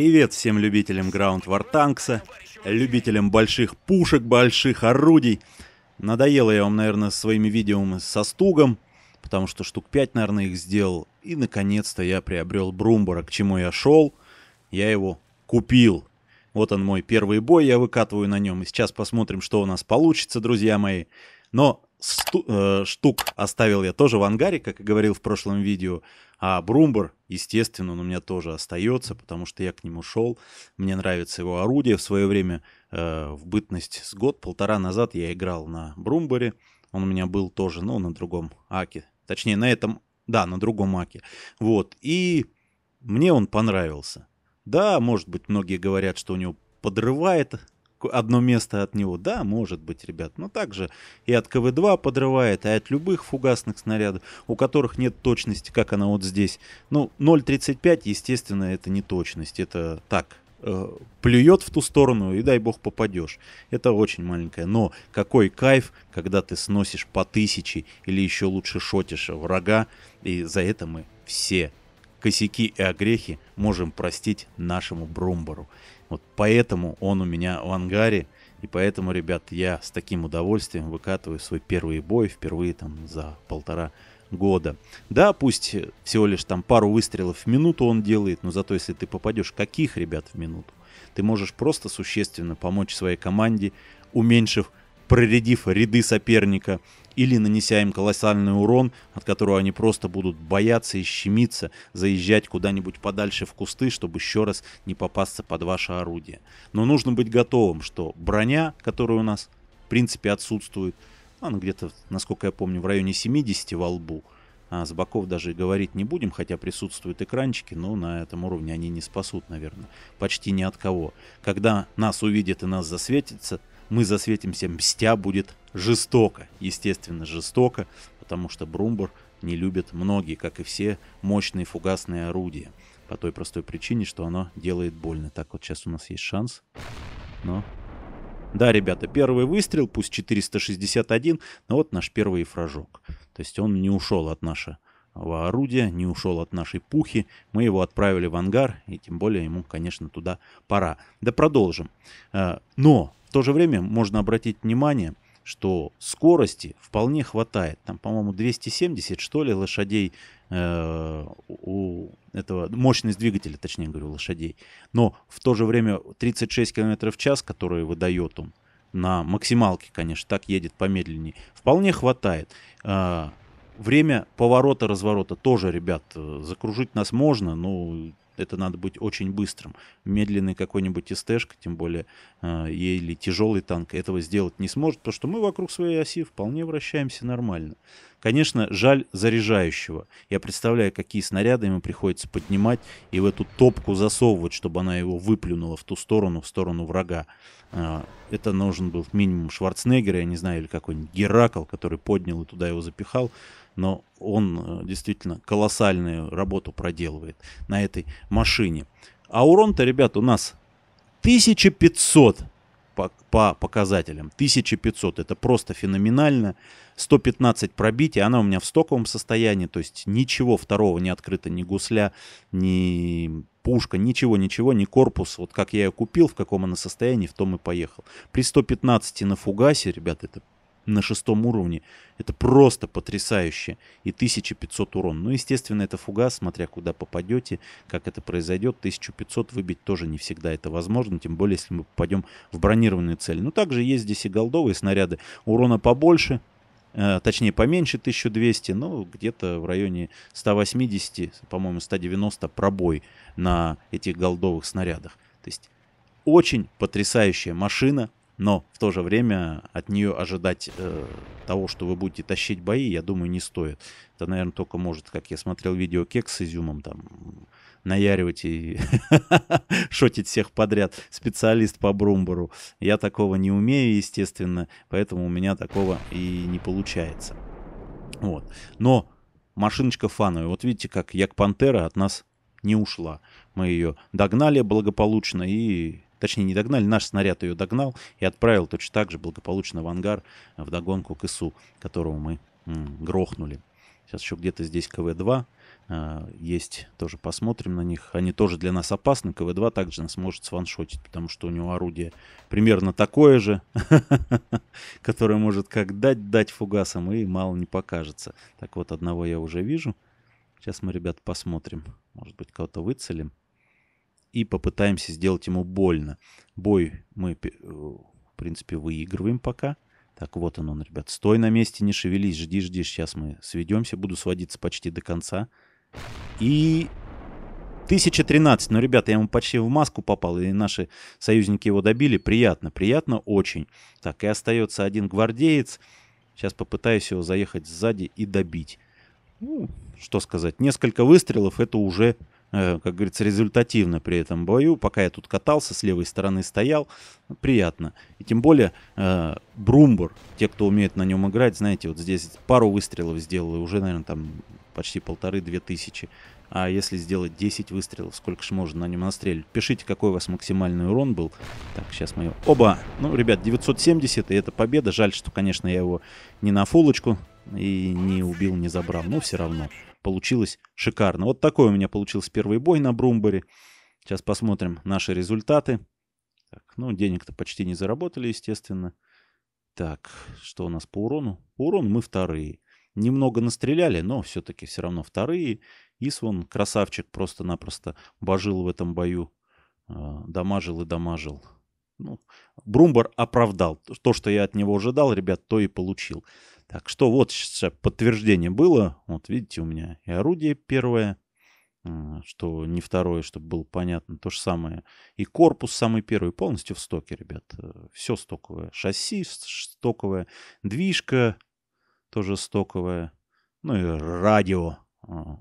Привет всем любителям Ground War Tanks, любителям больших пушек, больших орудий. Надоело я вам, наверное, своими видео со стугом, потому что штук 5, наверное, их сделал. И, наконец-то, я приобрел Брумбора, к чему я шел. Я его купил. Вот он мой первый бой, я выкатываю на нем. И сейчас посмотрим, что у нас получится, друзья мои. Но сту- э, штук оставил я тоже в ангаре, как и говорил в прошлом видео. А Брумбер, естественно, он у меня тоже остается, потому что я к нему шел. Мне нравится его орудие. В свое время, э, в бытность с год-полтора назад, я играл на Брумбере. Он у меня был тоже, ну, на другом Аке. Точнее, на этом, да, на другом Аке. Вот, и мне он понравился. Да, может быть, многие говорят, что у него подрывает одно место от него. Да, может быть, ребят, но также и от КВ-2 подрывает, и от любых фугасных снарядов, у которых нет точности, как она вот здесь. Ну, 0.35, естественно, это не точность, это так, э, плюет в ту сторону и дай бог попадешь. Это очень маленькое. Но какой кайф, когда ты сносишь по тысяче или еще лучше шотишь врага. И за это мы все косяки и огрехи можем простить нашему Брумбару. Вот поэтому он у меня в ангаре, и поэтому, ребят, я с таким удовольствием выкатываю свой первый бой впервые там за полтора года. Да, пусть всего лишь там пару выстрелов в минуту он делает, но зато если ты попадешь, каких, ребят, в минуту, ты можешь просто существенно помочь своей команде, уменьшив проредив ряды соперника или нанеся им колоссальный урон, от которого они просто будут бояться и щемиться, заезжать куда-нибудь подальше в кусты, чтобы еще раз не попасться под ваше орудие. Но нужно быть готовым, что броня, которая у нас в принципе отсутствует, она где-то, насколько я помню, в районе 70 во лбу, а с боков даже говорить не будем, хотя присутствуют экранчики, но на этом уровне они не спасут, наверное, почти ни от кого. Когда нас увидят и нас засветится, мы засветимся, мстя будет жестоко, естественно жестоко, потому что Брумбур не любит многие, как и все, мощные фугасные орудия. По той простой причине, что оно делает больно. Так, вот сейчас у нас есть шанс. Но... Да, ребята, первый выстрел, пусть 461, но вот наш первый фражок. То есть он не ушел от нашего орудия, не ушел от нашей пухи. Мы его отправили в ангар, и тем более ему, конечно, туда пора. Да продолжим. А, но в то же время можно обратить внимание, что скорости вполне хватает. Там, по-моему, 270, что ли, лошадей э, у этого, мощность двигателя, точнее говорю, лошадей. Но в то же время 36 км в час, которые выдает он, на максималке, конечно, так едет помедленнее, вполне хватает. Э, время поворота, разворота тоже, ребят, э, закружить нас можно, но это надо быть очень быстрым. Медленный какой-нибудь СТшка, тем более э, или тяжелый танк, этого сделать не сможет, потому что мы вокруг своей оси вполне вращаемся нормально. Конечно, жаль заряжающего. Я представляю, какие снаряды ему приходится поднимать и в эту топку засовывать, чтобы она его выплюнула в ту сторону, в сторону врага. Э, это нужен был минимум Шварценеггер, я не знаю, или какой-нибудь Геракл, который поднял и туда его запихал но он э, действительно колоссальную работу проделывает на этой машине. А урон-то, ребят, у нас 1500 по, по показателям. 1500 это просто феноменально. 115 пробитий, она у меня в стоковом состоянии, то есть ничего второго не открыто, ни гусля, ни пушка, ничего, ничего, ни корпус. Вот как я ее купил, в каком она состоянии, в том и поехал. При 115 на фугасе, ребят, это на шестом уровне. Это просто потрясающе. И 1500 урон. Ну, естественно, это фугас, смотря куда попадете, как это произойдет. 1500 выбить тоже не всегда это возможно, тем более, если мы попадем в бронированные цели. Но ну, также есть здесь и голдовые снаряды. Урона побольше, э, точнее поменьше 1200, но где-то в районе 180, по-моему, 190 пробой на этих голдовых снарядах. То есть очень потрясающая машина, но в то же время от нее ожидать э, того, что вы будете тащить бои, я думаю, не стоит. Это, наверное, только может, как я смотрел видео кекс с изюмом, там наяривать и шотить всех подряд. Специалист по брумбару. Я такого не умею, естественно, поэтому у меня такого и не получается. Вот. Но машиночка фановая. Вот видите, как Як Пантера от нас не ушла. Мы ее догнали благополучно и Точнее, не догнали, наш снаряд ее догнал и отправил точно так же благополучно в ангар э, в догонку к ИСУ, которого мы грохнули. Сейчас еще где-то здесь КВ-2 э, есть, тоже посмотрим на них. Они тоже для нас опасны. КВ-2 также нас может сваншотить, потому что у него орудие примерно такое же, которое может как дать, дать фугасом, и мало не покажется. Так вот, одного я уже вижу. Сейчас мы, ребят, посмотрим. Может быть, кого-то выцелим и попытаемся сделать ему больно. Бой мы, э, в принципе, выигрываем пока. Так, вот он он, ребят. Стой на месте, не шевелись, жди, жди. Сейчас мы сведемся. Буду сводиться почти до конца. И 1013. Но, ну, ребята, я ему почти в маску попал, и наши союзники его добили. Приятно, приятно очень. Так, и остается один гвардеец. Сейчас попытаюсь его заехать сзади и добить. Ну, что сказать, несколько выстрелов это уже Э, как говорится, результативно при этом бою. Пока я тут катался, с левой стороны стоял, приятно. И тем более э, Брумбур, те, кто умеет на нем играть, знаете, вот здесь пару выстрелов сделал, и уже, наверное, там почти полторы-две тысячи. А если сделать 10 выстрелов, сколько же можно на нем настрелить? Пишите, какой у вас максимальный урон был. Так, сейчас мы Оба! Ну, ребят, 970, и это победа. Жаль, что, конечно, я его не на фулочку и не убил, не забрал. Но все равно получилось шикарно. Вот такой у меня получился первый бой на Брумбаре. Сейчас посмотрим наши результаты. Так, ну, денег-то почти не заработали, естественно. Так, что у нас по урону? По урону мы вторые. Немного настреляли, но все-таки все равно вторые. Исвон, красавчик, просто-напросто божил в этом бою. А, дамажил и дамажил. Ну, Брумбар оправдал. То, что я от него ожидал, ребят, то и получил. Так что вот подтверждение было. Вот видите, у меня и орудие первое, что не второе, чтобы было понятно. То же самое и корпус самый первый полностью в стоке, ребят. Э, Все стоковое. Шасси стоковое, движка тоже стоковая. Ну и радио а,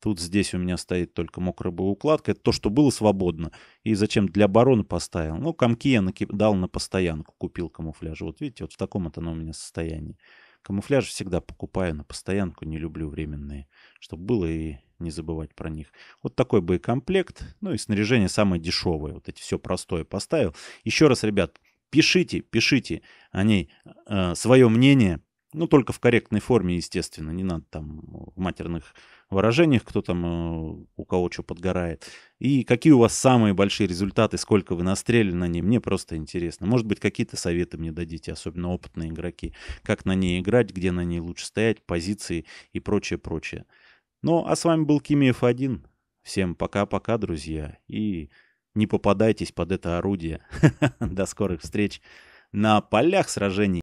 Тут здесь у меня стоит только мокрая укладка. Это то, что было свободно. И зачем для обороны поставил? Ну, комки я накип... дал на постоянку, купил камуфляж. Вот видите, вот в таком это оно у меня состоянии. Камуфляж всегда покупаю на постоянку, не люблю временные, чтобы было и не забывать про них. Вот такой боекомплект, ну и снаряжение самое дешевое, вот эти все простое поставил. Еще раз, ребят, пишите, пишите о ней э, свое мнение, ну, только в корректной форме, естественно, не надо там э, в матерных выражениях, кто там э, у кого что подгорает. И какие у вас самые большие результаты, сколько вы настрелили на ней, мне просто интересно. Может быть, какие-то советы мне дадите, особенно опытные игроки, как на ней играть, где на ней лучше стоять, позиции и прочее, прочее. Ну, а с вами был Кимиев 1. Всем пока-пока, друзья, и не попадайтесь под это орудие. До скорых встреч на полях сражений.